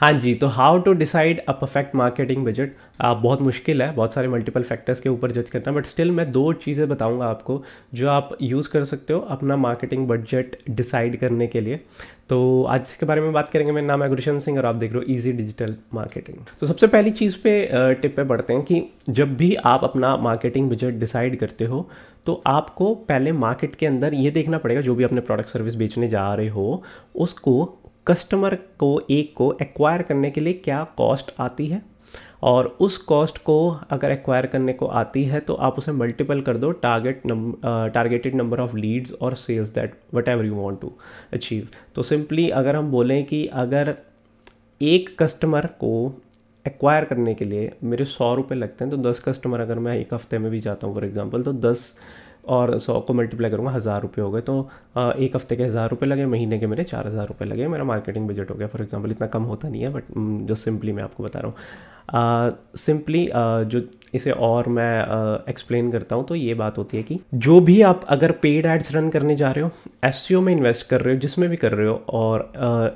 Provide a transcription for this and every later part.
हाँ जी तो how to decide a perfect marketing budget बहुत मुश्किल है बहुत सारे मल्टीपल फैक्टर्स के ऊपर जज करना बट स्टिल मैं दो चीज़ें बताऊंगा आपको जो आप यूज़ कर सकते हो अपना मार्केटिंग बजट डिसाइड करने के लिए तो आज इसके बारे में बात करेंगे मेरा नाम है गुरुशन सिंह और आप देख रहे हो ईजी डिजिटल मार्केटिंग तो सबसे पहली चीज़ पे टिप पे बढ़ते हैं कि जब भी आप अपना मार्केटिंग बजट डिसाइड करते हो तो आपको पहले मार्केट के अंदर ये देखना पड़ेगा जो भी अपने प्रोडक्ट सर्विस बेचने जा रहे हो उसको कस्टमर को एक को एक्वायर करने के लिए क्या कॉस्ट आती है और उस कॉस्ट को अगर एक्वायर करने को आती है तो आप उसे मल्टीपल कर दो target number targeted number of leads और sales that whatever you want to achieve तो सिंपली अगर हम बोलें कि अगर एक कस्टमर को एक्वायर करने के लिए मेरे सौ रुपये लगते हैं तो दस कस्टमर अगर मैं एक हफ्ते में भी जाता हूँ फॉर एग्ज़ाम्पल तो दस और सौ को मल्टीप्लाई करूँगा हज़ार रुपये हो गए तो एक हफ्ते के हज़ार रुपये लगे महीने के मेरे चार हज़ार रुपये लगे मेरा मार्केटिंग बजट हो गया फॉर एग्जाम्पल इतना कम होता नहीं है बट जस्ट सिंपली मैं आपको बता रहा हूँ सिंपली uh, जो इसे और मैं एक्सप्लेन करता हूँ तो ये बात होती है कि जो भी आप अगर पेड एड्स रन करने जा रहे हो एस e में इन्वेस्ट कर रहे हो जिसमें भी कर रहे हो और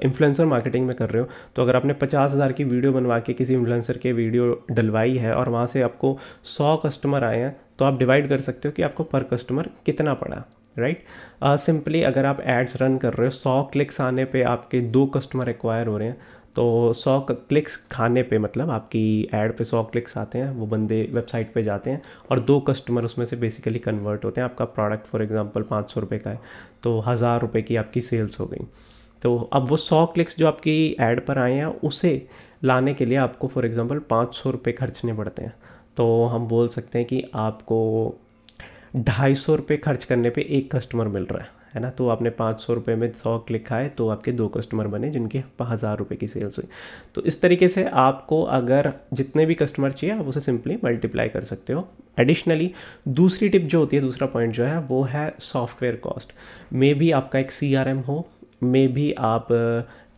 इन्फ्लुएंसर मार्केटिंग में कर रहे हो तो अगर आपने पचास हज़ार की वीडियो बनवा के किसी इन्फ्लुएंसर के वीडियो डलवाई है और वहाँ से आपको सौ कस्टमर आए हैं तो आप डिवाइड कर सकते हो कि आपको पर कस्टमर कितना पड़ा राइट right? सिंपली uh, अगर आप एड्स रन कर रहे हो सौ क्लिक्स आने पे आपके दो कस्टमर एक्वायर हो रहे हैं तो सौ क्लिक्स खाने पे मतलब आपकी एड पे सौ क्लिक्स आते हैं वो बंदे वेबसाइट पे जाते हैं और दो कस्टमर उसमें से बेसिकली कन्वर्ट होते हैं आपका प्रोडक्ट फॉर एग्जांपल पाँच सौ रुपये का है तो हज़ार रुपये की आपकी सेल्स हो गई तो अब वो सौ क्लिक्स जो आपकी एड पर आए हैं उसे लाने के लिए आपको फॉर एग्ज़ाम्पल पाँच सौ रुपये खर्चने पड़ते हैं तो हम बोल सकते हैं कि आपको ढाई सौ रुपये खर्च करने पर एक कस्टमर मिल रहा है है ना तो आपने पाँच सौ रुपये में सौ क्लिक खाए तो आपके दो कस्टमर बने जिनके हज़ार रुपये की सेल्स हुई तो इस तरीके से आपको अगर जितने भी कस्टमर चाहिए आप उसे सिंपली मल्टीप्लाई कर सकते हो एडिशनली दूसरी टिप जो होती है दूसरा पॉइंट जो है वो है सॉफ्टवेयर कॉस्ट मे भी आपका एक सी हो मे भी आप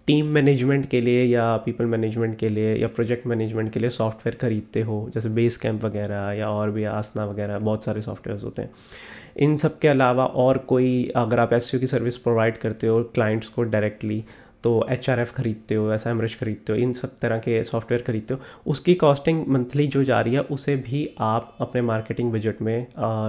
टीम मैनेजमेंट के लिए या पीपल मैनेजमेंट के लिए या प्रोजेक्ट मैनेजमेंट के लिए सॉफ्टवेयर ख़रीदते हो जैसे बेस कैंप वगैरह या और भी आसना वगैरह बहुत सारे सॉफ्टवेयर होते हैं इन सब के अलावा और कोई अगर आप एस की सर्विस प्रोवाइड करते हो क्लाइंट्स को डायरेक्टली तो एच आर एफ़ खरीदते हो एस खरीदते हो इन सब तरह के सॉफ्टवेयर खरीदते हो उसकी कॉस्टिंग मंथली जो जा रही है उसे भी आप अपने मार्केटिंग बजट में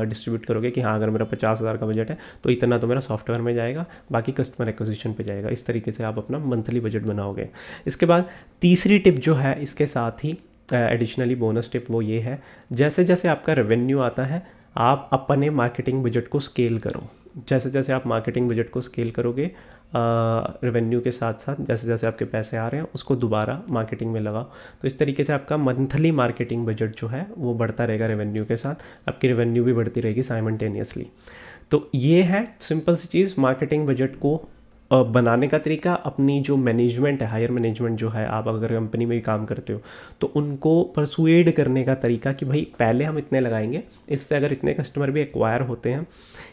डिस्ट्रीब्यूट करोगे कि हाँ अगर मेरा पचास हज़ार का बजट है तो इतना तो मेरा सॉफ्टवेयर में जाएगा बाकी कस्टमर एक्विजिशन पे जाएगा इस तरीके से आप अपना मंथली बजट बनाओगे इसके बाद तीसरी टिप जो है इसके साथ ही एडिशनली बोनस टिप वो ये है जैसे जैसे आपका रेवेन्यू आता है आप अपने मार्केटिंग बजट को स्केल करो जैसे जैसे आप मार्केटिंग बजट को स्केल करोगे रेवेन्यू के साथ साथ जैसे जैसे आपके पैसे आ रहे हैं उसको दोबारा मार्केटिंग में लगाओ तो इस तरीके से आपका मंथली मार्केटिंग बजट जो है वो बढ़ता रहेगा रेवेन्यू के साथ आपकी रेवेन्यू भी बढ़ती रहेगी साइमल्टेनियसली तो ये है सिंपल सी चीज़ मार्केटिंग बजट को बनाने का तरीका अपनी जो मैनेजमेंट है हायर मैनेजमेंट जो है आप अगर कंपनी में भी काम करते हो तो उनको परसुएड करने का तरीका कि भाई पहले हम इतने लगाएंगे इससे अगर इतने कस्टमर भी एक्वायर होते हैं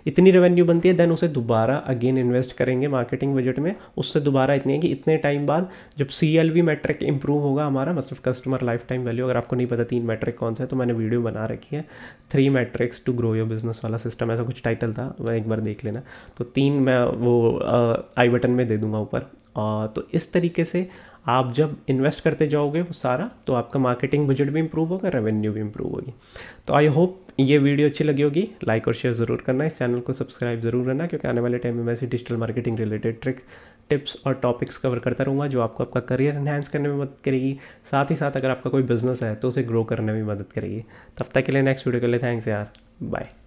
इतनी रेवेन्यू बनती है देन उसे दोबारा अगेन इन्वेस्ट करेंगे मार्केटिंग बजट में उससे दोबारा इतनी है कि इतने टाइम बाद जब C L V metric improve होगा हमारा मतलब कस्टमर लाइफ टाइम वैल्यू अगर आपको नहीं पता तीन मैट्रिक कौन सा है तो मैंने वीडियो बना रखी है three metrics to grow your business वाला सिस्टम ऐसा कुछ टाइटल था वह एक बार देख लेना तो तीन मैं वो आई बटन में दे दूंगा ऊपर तो इस तरीके से आप जब इन्वेस्ट करते जाओगे वो सारा तो आपका मार्केटिंग बजट भी इम्प्रूव होगा रेवेन्यू भी इम्प्रूव होगी तो आई होप ये वीडियो अच्छी लगी होगी लाइक और शेयर ज़रूर करना इस चैनल को सब्सक्राइब ज़रूर करना क्योंकि आने वाले टाइम में मैं ऐसे digital marketing related trick tips और टॉपिक्स कवर करता रहूँगा जो आपको आपका करियर एनहैंस करने में मदद करेगी साथ ही साथ अगर आपका कोई बिजनेस है तो उसे ग्रो करने में मदद करेगी तब तक के लिए नेक्स्ट वीडियो के लिए थैंक्स यार बाय